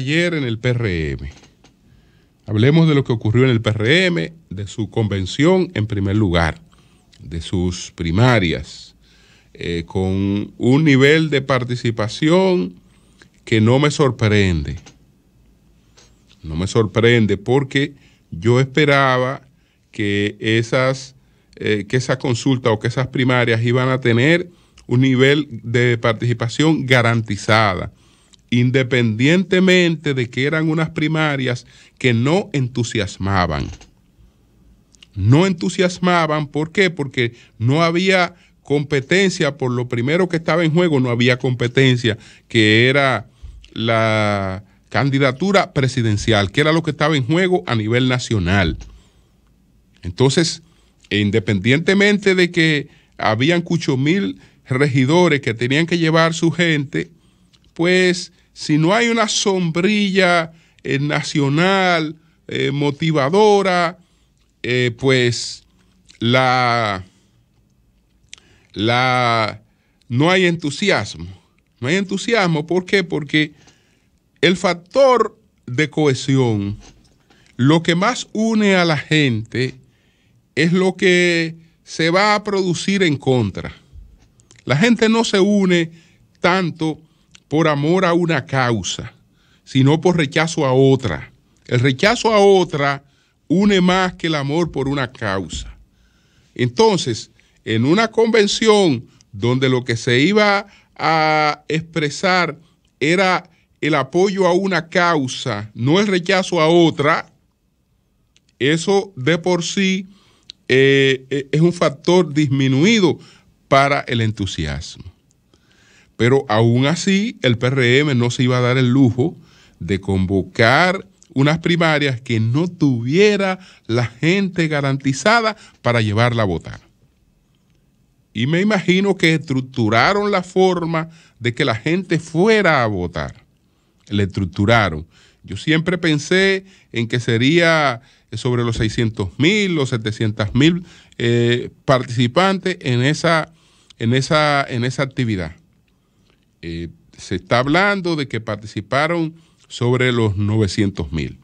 ayer en el PRM. Hablemos de lo que ocurrió en el PRM, de su convención en primer lugar, de sus primarias, eh, con un nivel de participación que no me sorprende. No me sorprende porque yo esperaba que esas eh, que esa consulta o que esas primarias iban a tener un nivel de participación garantizada independientemente de que eran unas primarias que no entusiasmaban. No entusiasmaban, ¿por qué? Porque no había competencia por lo primero que estaba en juego, no había competencia, que era la candidatura presidencial, que era lo que estaba en juego a nivel nacional. Entonces, independientemente de que habían cucho mil regidores que tenían que llevar su gente, pues si no hay una sombrilla eh, nacional eh, motivadora, eh, pues la, la, no hay entusiasmo. No hay entusiasmo, ¿por qué? Porque el factor de cohesión, lo que más une a la gente es lo que se va a producir en contra. La gente no se une tanto por amor a una causa, sino por rechazo a otra. El rechazo a otra une más que el amor por una causa. Entonces, en una convención donde lo que se iba a expresar era el apoyo a una causa, no el rechazo a otra, eso de por sí eh, eh, es un factor disminuido para el entusiasmo. Pero aún así, el PRM no se iba a dar el lujo de convocar unas primarias que no tuviera la gente garantizada para llevarla a votar. Y me imagino que estructuraron la forma de que la gente fuera a votar. Le estructuraron. Yo siempre pensé en que sería sobre los 600 mil o 700 mil eh, participantes en esa, en, esa, en esa actividad. Eh, se está hablando de que participaron sobre los 900 mil.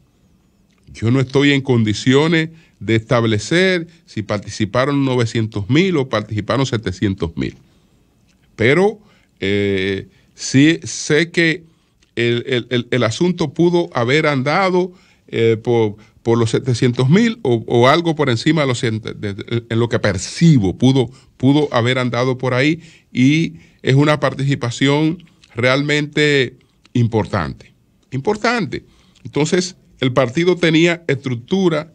Yo no estoy en condiciones de establecer si participaron 900 mil o participaron 700 mil. Pero eh, sí sé que el, asunto pudo haber andado eh, por, los 700 mil o, algo por encima de los, en lo que percibo, pudo, pudo haber andado por ahí y es una participación realmente importante. Importante. Entonces, el partido tenía estructura,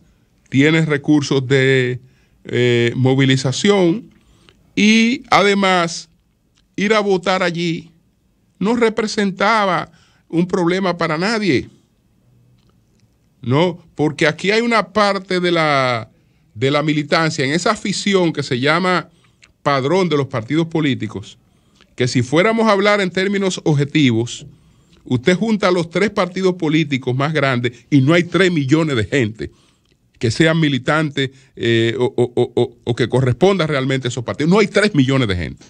tiene recursos de eh, movilización y además ir a votar allí no representaba un problema para nadie. No, porque aquí hay una parte la, de la militancia, en esa afición que se llama padrón de los partidos políticos, que si fuéramos a hablar en términos objetivos, usted junta los tres partidos políticos más grandes y no hay tres millones de gente que sean militantes eh, o, que corresponda realmente a esos partidos. No hay tres millones de gente.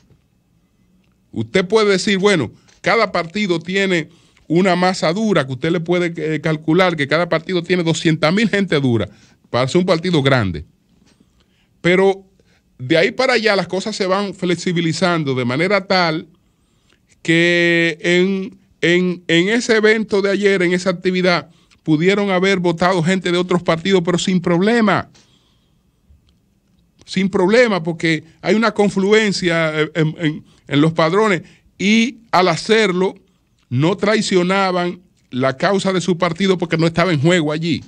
Usted puede decir, bueno, cada partido tiene una masa dura que usted le puede eh, calcular, que cada partido tiene 200 mil gente dura para ser un partido grande. Pero de ahí para allá las cosas se van flexibilizando de manera tal que en, ese evento de ayer, en esa actividad, pudieron haber votado gente de otros partidos, pero sin problema. Sin problema, porque hay una confluencia eh, en los padrones y al hacerlo no traicionaban la causa de su partido porque no estaba en juego allí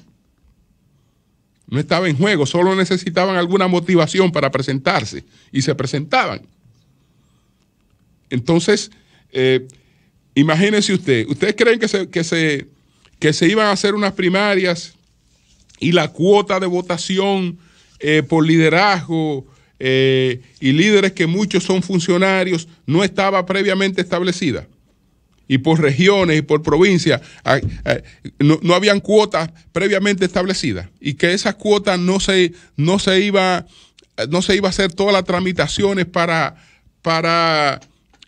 no estaba en juego, solo necesitaban alguna motivación para presentarse y se presentaban. Entonces, eh, imagínense usted, ¿ustedes creen que se, que, se, que se iban a hacer unas primarias y la cuota de votación eh, por liderazgo eh, y líderes que muchos son funcionarios no estaba previamente establecida? y por regiones y por provincias. No, habían cuotas previamente establecidas y que esas cuotas no se, no se, iba, no se iba a hacer todas las tramitaciones para, para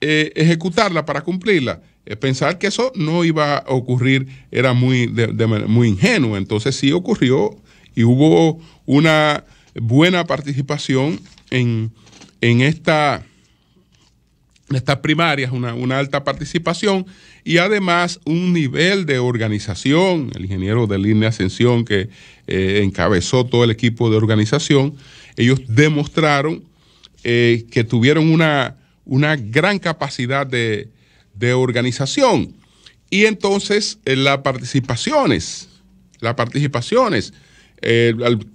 eh, ejecutarla, para cumplirla. Eh, pensar que eso no iba a ocurrir era muy, muy ingenuo. Entonces sí ocurrió y hubo una buena participación en, en esta estas primarias, una, alta participación y además un nivel de organización. El ingeniero de línea Ascensión que eh, encabezó todo el equipo de organización, ellos demostraron eh, que tuvieron una, gran capacidad de, organización. Y entonces eh, las participaciones, las participaciones,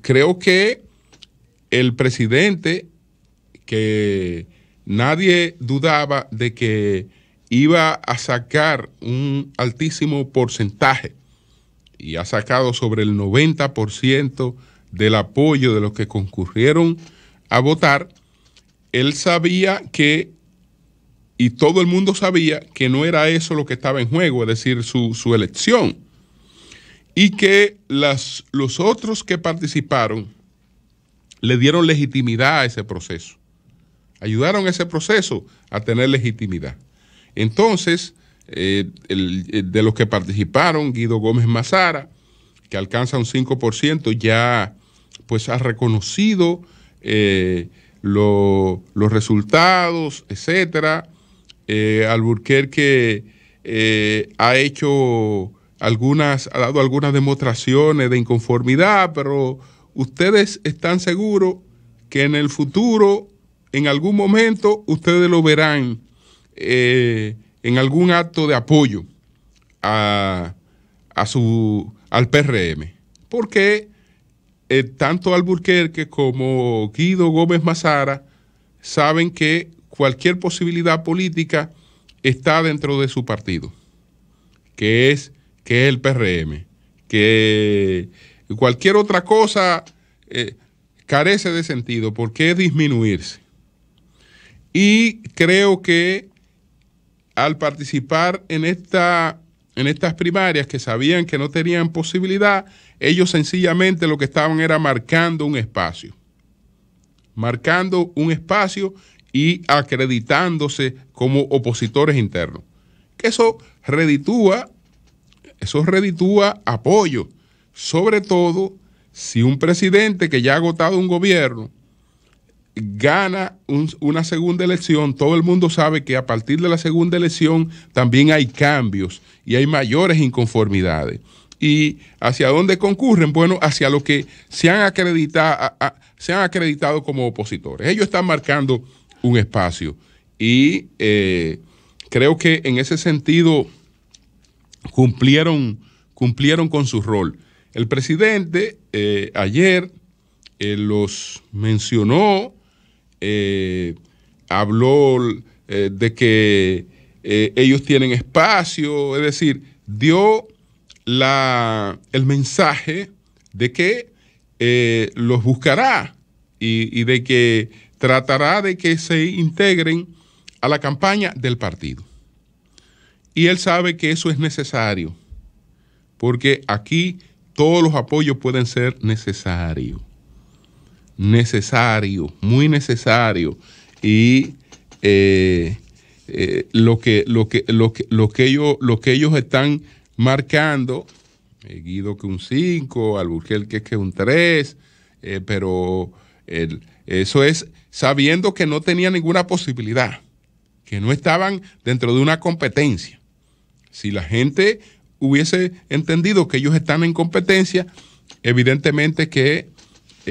creo que el presidente que nadie dudaba de que iba a sacar un altísimo porcentaje y ha sacado sobre el 90% del apoyo de los que concurrieron a votar, él sabía que, y todo el mundo sabía que no era eso lo que estaba en juego, es decir, su, elección, y que las, los otros que participaron le dieron legitimidad a ese proceso ayudaron a ese proceso a tener legitimidad. Entonces, eh, eh, de los que participaron, Guido Gómez Mazara, que alcanza un 5%, ya pues ha reconocido eh, los resultados, etcétera. Alburquerque ha hecho algunas, ha dado algunas demostraciones de inconformidad, pero ustedes están seguros que en el futuro en algún momento ustedes lo verán eh, en algún acto de apoyo a, su, al PRM. Porque eh, tanto Alburquerque como Guido Gómez Mazara saben que cualquier posibilidad política está dentro de su partido, que es, que el PRM, que cualquier otra cosa eh, carece de sentido porque es disminuirse. Y creo que al participar en, esta, en estas primarias que sabían que no tenían posibilidad, ellos sencillamente lo que estaban era marcando un espacio. Marcando un espacio y acreditándose como opositores internos. Que eso reditúa, eso reditúa apoyo, sobre todo si un presidente que ya ha agotado un gobierno gana una segunda elección, todo el mundo sabe que a partir de la segunda elección también hay cambios y hay mayores inconformidades. ¿Y hacia dónde concurren? Bueno, hacia lo que se han, acreditado, se han acreditado como opositores. Ellos están marcando un espacio y eh, creo que en ese sentido cumplieron, cumplieron con su rol. El presidente eh, ayer eh, los mencionó eh, habló eh, de que eh, ellos tienen espacio, es decir, dio el mensaje de que los buscará y de que tratará de que se integren a la campaña del partido. Y él sabe que eso es necesario, porque aquí todos los apoyos pueden ser necesarios necesario, muy necesario. Y eh, eh, lo, que, lo, que, lo, que, ellos, lo que ellos están marcando, seguido eh, Guido que un 5, Alburquerque que un 3, pero eso es sabiendo que no tenía ninguna posibilidad, que no estaban dentro de una competencia. Si la gente hubiese entendido que ellos están en competencia, evidentemente que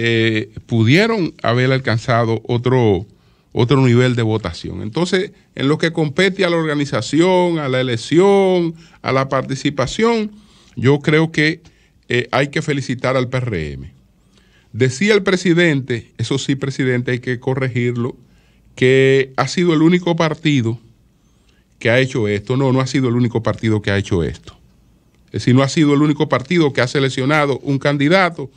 eh, pudieron haber alcanzado otro, otro nivel de votación. Entonces, en lo que compete a la organización, a la elección, a la participación, yo creo que eh, hay que felicitar al PRM. Decía el presidente, eso sí, presidente, hay que corregirlo, que ha sido el único partido que ha hecho esto. No, no ha sido el único partido que ha hecho esto. Es decir, no ha sido el único partido que ha seleccionado un candidato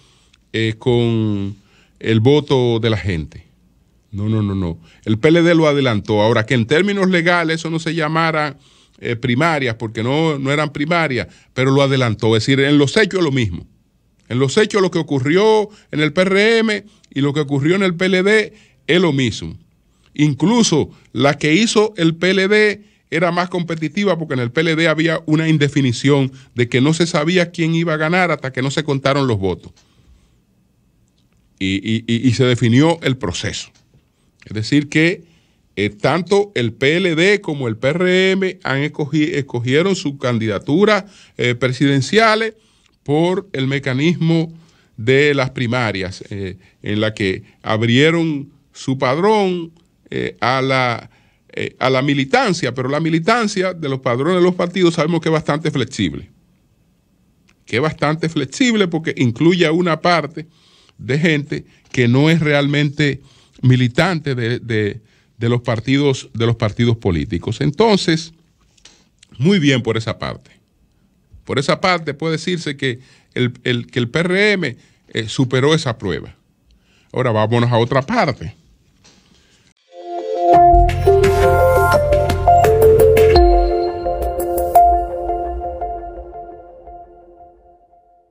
eh, con el voto de la gente. No, no, no, no. El PLD lo adelantó. Ahora, que en términos legales eso no se llamara eh, primarias, porque no, no eran primarias, pero lo adelantó. Es decir, en los hechos lo mismo. En los hechos lo que ocurrió en el PRM y lo que ocurrió en el PLD es lo mismo. Incluso la que hizo el PLD era más competitiva porque en el PLD había una indefinición de que no se sabía quién iba a ganar hasta que no se contaron los votos y, se definió el proceso. Es decir, que eh, tanto el PLD como el PRM han escogido, escogieron su candidatura eh, presidenciales por el mecanismo de las primarias, eh, en la que abrieron su padrón a la, a, la, militancia, pero la militancia de los padrones de los partidos sabemos que es bastante flexible, que es bastante flexible porque incluye a una parte de gente que no es realmente militante de, los, partidos, de los partidos políticos. Entonces, muy bien por esa parte. Por esa parte puede decirse que el, que el PRM eh, superó esa prueba. Ahora vámonos a otra parte.